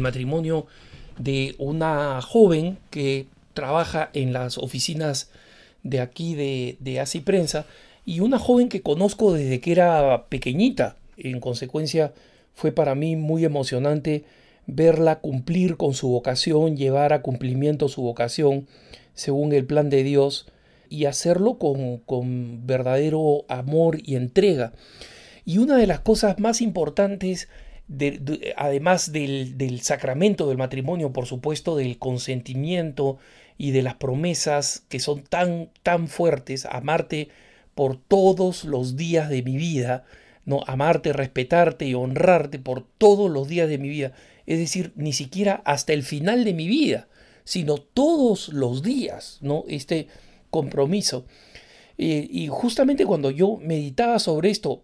matrimonio de una joven que trabaja en las oficinas de aquí de, de Así Prensa y una joven que conozco desde que era pequeñita. En consecuencia, fue para mí muy emocionante verla cumplir con su vocación, llevar a cumplimiento su vocación según el plan de Dios y hacerlo con, con verdadero amor y entrega. Y una de las cosas más importantes además del, sacramento del matrimonio, por supuesto, del consentimiento y de las promesas que son tan, tan fuertes, amarte por todos los días de mi vida, ¿no? amarte, respetarte y honrarte por todos los días de mi vida, es decir, ni siquiera hasta el final de mi vida, sino todos los días, ¿no? este compromiso. Eh, y justamente cuando yo meditaba sobre esto,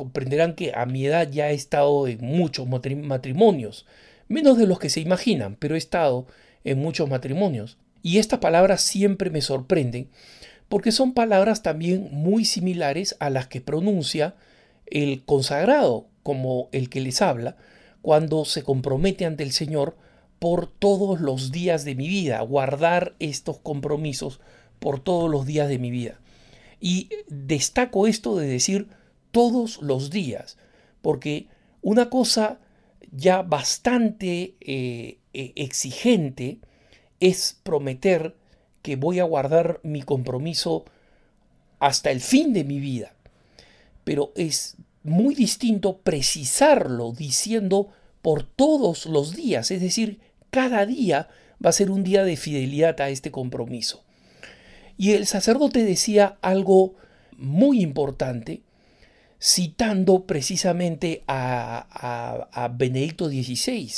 comprenderán que a mi edad ya he estado en muchos matrimonios, menos de los que se imaginan, pero he estado en muchos matrimonios. Y estas palabras siempre me sorprenden porque son palabras también muy similares a las que pronuncia el consagrado, como el que les habla, cuando se compromete ante el Señor por todos los días de mi vida, guardar estos compromisos por todos los días de mi vida. Y destaco esto de decir todos los días, porque una cosa ya bastante eh, e-, exigente es prometer que voy a guardar mi compromiso hasta el fin de mi vida. Pero es muy distinto precisarlo diciendo por todos los días, es decir, cada día va a ser un día de fidelidad a este compromiso. Y el sacerdote decía algo muy importante citando precisamente a, Benedicto XVI,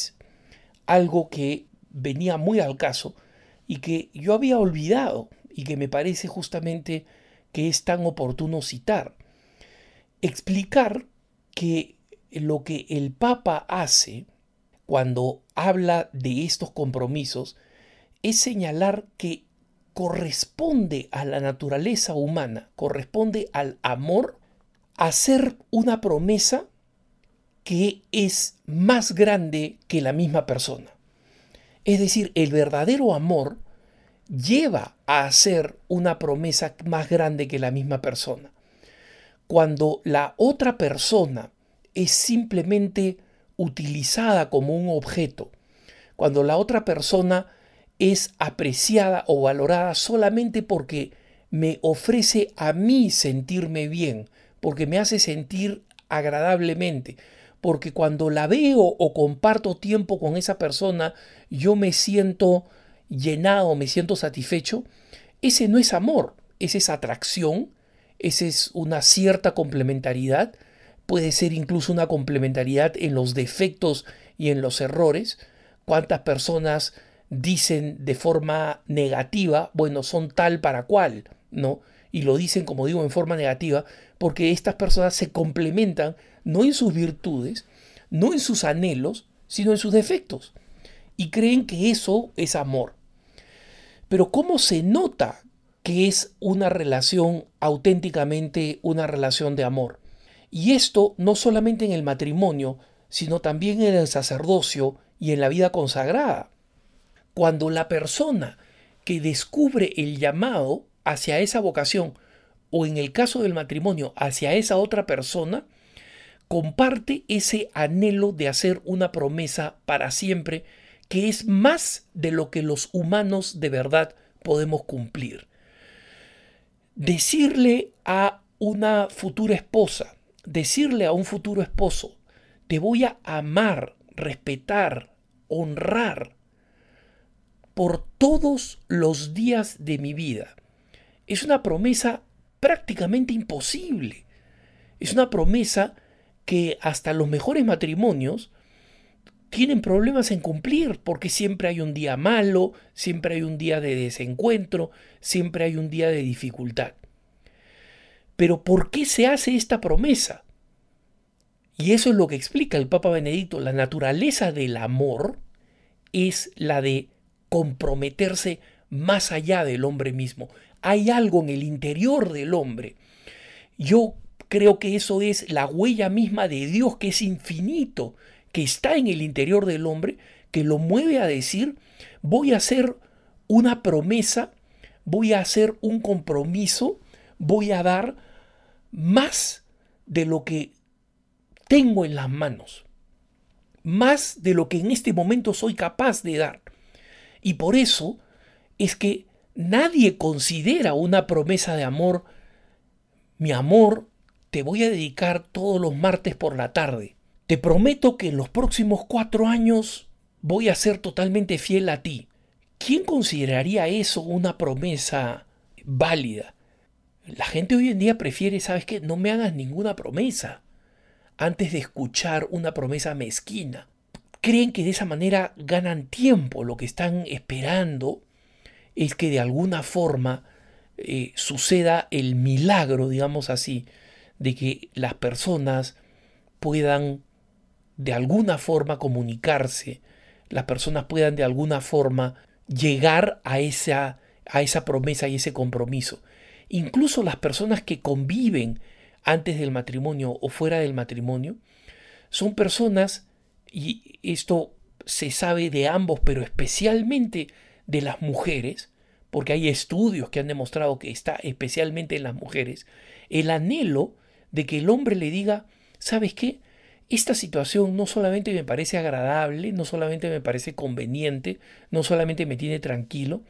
algo que venía muy al caso y que yo había olvidado y que me parece justamente que es tan oportuno citar. Explicar que lo que el Papa hace cuando habla de estos compromisos es señalar que corresponde a la naturaleza humana, corresponde al amor hacer una promesa que es más grande que la misma persona. Es decir, el verdadero amor lleva a hacer una promesa más grande que la misma persona. Cuando la otra persona es simplemente utilizada como un objeto, cuando la otra persona es apreciada o valorada solamente porque me ofrece a mí sentirme bien, porque me hace sentir agradablemente, porque cuando la veo o comparto tiempo con esa persona, yo me siento llenado, me siento satisfecho, ese no es amor, esa es atracción, esa es una cierta complementariedad, puede ser incluso una complementariedad en los defectos y en los errores. ¿Cuántas personas dicen de forma negativa, bueno, son tal para cual, ¿no? y lo dicen, como digo, en forma negativa, porque estas personas se complementan no en sus virtudes, no en sus anhelos, sino en sus defectos. Y creen que eso es amor. Pero ¿cómo se nota que es una relación auténticamente una relación de amor? Y esto no solamente en el matrimonio, sino también en el sacerdocio y en la vida consagrada. Cuando la persona que descubre el llamado hacia esa vocación o en el caso del matrimonio hacia esa otra persona, comparte ese anhelo de hacer una promesa para siempre que es más de lo que los humanos de verdad podemos cumplir. Decirle a una futura esposa, decirle a un futuro esposo, te voy a amar, respetar, honrar por todos los días de mi vida es una promesa prácticamente imposible. Es una promesa que hasta los mejores matrimonios tienen problemas en cumplir, porque siempre hay un día malo, siempre hay un día de desencuentro, siempre hay un día de dificultad. Pero ¿por qué se hace esta promesa? Y eso es lo que explica el Papa Benedicto. La naturaleza del amor es la de comprometerse más allá del hombre mismo, hay algo en el interior del hombre. Yo creo que eso es la huella misma de Dios, que es infinito, que está en el interior del hombre, que lo mueve a decir, voy a hacer una promesa, voy a hacer un compromiso, voy a dar más de lo que tengo en las manos, más de lo que en este momento soy capaz de dar. Y por eso es que Nadie considera una promesa de amor, mi amor, te voy a dedicar todos los martes por la tarde. Te prometo que en los próximos cuatro años voy a ser totalmente fiel a ti. ¿Quién consideraría eso una promesa válida? La gente hoy en día prefiere, ¿sabes qué? No me hagas ninguna promesa antes de escuchar una promesa mezquina. Creen que de esa manera ganan tiempo, lo que están esperando es que de alguna forma eh, suceda el milagro, digamos así, de que las personas puedan de alguna forma comunicarse, las personas puedan de alguna forma llegar a esa, a esa promesa y ese compromiso. Incluso las personas que conviven antes del matrimonio o fuera del matrimonio, son personas, y esto se sabe de ambos, pero especialmente de las mujeres, porque hay estudios que han demostrado que está especialmente en las mujeres, el anhelo de que el hombre le diga, ¿sabes qué? Esta situación no solamente me parece agradable, no solamente me parece conveniente, no solamente me tiene tranquilo,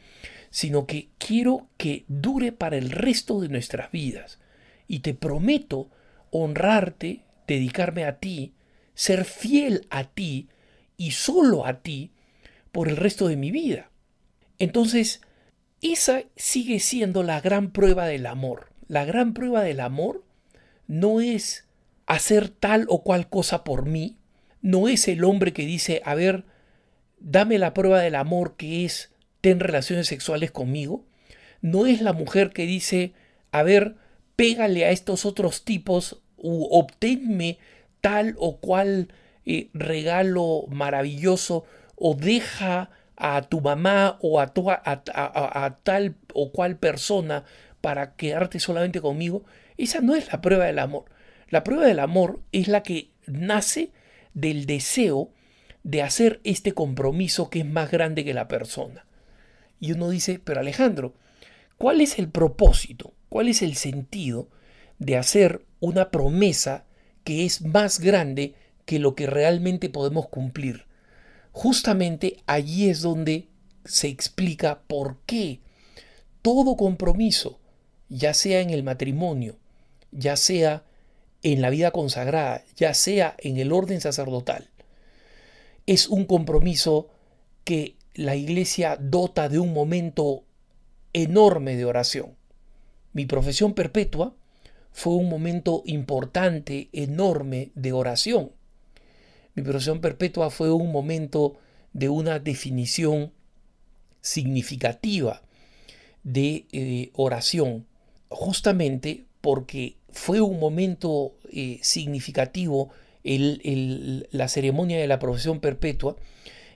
sino que quiero que dure para el resto de nuestras vidas. Y te prometo honrarte, dedicarme a ti, ser fiel a ti y solo a ti por el resto de mi vida. Entonces, esa sigue siendo la gran prueba del amor. La gran prueba del amor no es hacer tal o cual cosa por mí, no es el hombre que dice, a ver, dame la prueba del amor que es ten relaciones sexuales conmigo, no es la mujer que dice, a ver, pégale a estos otros tipos u obténme tal o cual eh, regalo maravilloso o deja a tu mamá o a, a, a, tal o cual persona para quedarte solamente conmigo, esa no es la prueba del amor. La prueba del amor es la que nace del deseo de hacer este compromiso que es más grande que la persona. Y uno dice, pero Alejandro, ¿cuál es el propósito? ¿Cuál es el sentido de hacer una promesa que es más grande que lo que realmente podemos cumplir? justamente allí es donde se explica por qué todo compromiso, ya sea en el matrimonio, ya sea en la vida consagrada, ya sea en el orden sacerdotal, es un compromiso que la iglesia dota de un momento enorme de oración. Mi profesión perpetua fue un momento importante, enorme de oración. Mi profesión perpetua fue un momento de una definición significativa de eh, oración, justamente porque fue un momento eh, significativo la ceremonia de la profesión perpetua,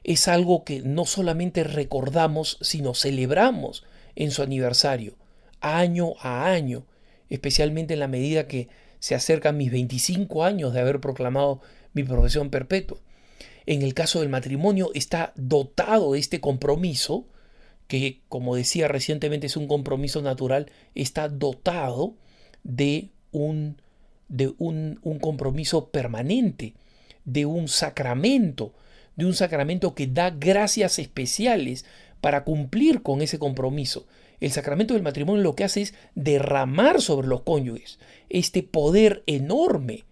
es algo que no solamente recordamos, sino celebramos en su aniversario, año a año, especialmente en la medida que se acercan mis 25 años de haber proclamado mi profesión perpetua. En el caso del matrimonio está dotado de este compromiso, que como decía recientemente es un compromiso natural, está dotado de un, de un, compromiso permanente, de un sacramento, de un sacramento que da gracias especiales para cumplir con ese compromiso. El sacramento del matrimonio lo que hace es derramar sobre los cónyuges este poder enorme,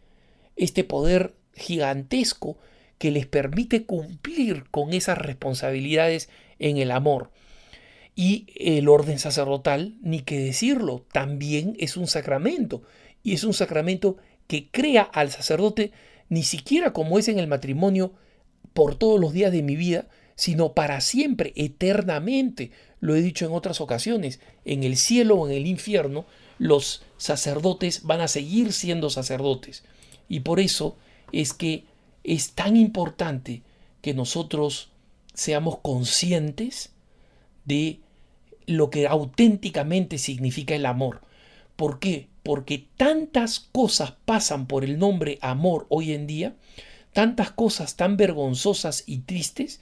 este poder gigantesco que les permite cumplir con esas responsabilidades en el amor. Y el orden sacerdotal, ni que decirlo, también es un sacramento. Y es un sacramento que crea al sacerdote ni siquiera como es en el matrimonio por todos los días de mi vida, sino para siempre, eternamente. Lo he dicho en otras ocasiones, en el cielo o en el infierno, los sacerdotes van a seguir siendo sacerdotes. Y por eso es que es tan importante que nosotros seamos conscientes de lo que auténticamente significa el amor. ¿Por qué? Porque tantas cosas pasan por el nombre amor hoy en día, tantas cosas tan vergonzosas y tristes,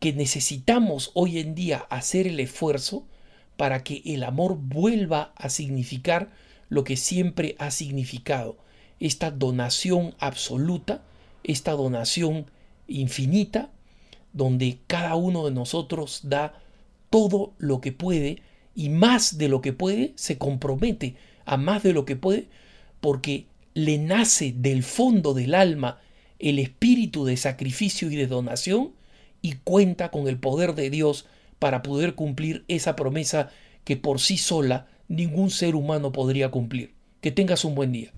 que necesitamos hoy en día hacer el esfuerzo para que el amor vuelva a significar lo que siempre ha significado, esta donación absoluta, esta donación infinita, donde cada uno de nosotros da todo lo que puede y más de lo que puede, se compromete a más de lo que puede, porque le nace del fondo del alma el espíritu de sacrificio y de donación y cuenta con el poder de Dios para poder cumplir esa promesa que por sí sola ningún ser humano podría cumplir. Que tengas un buen día.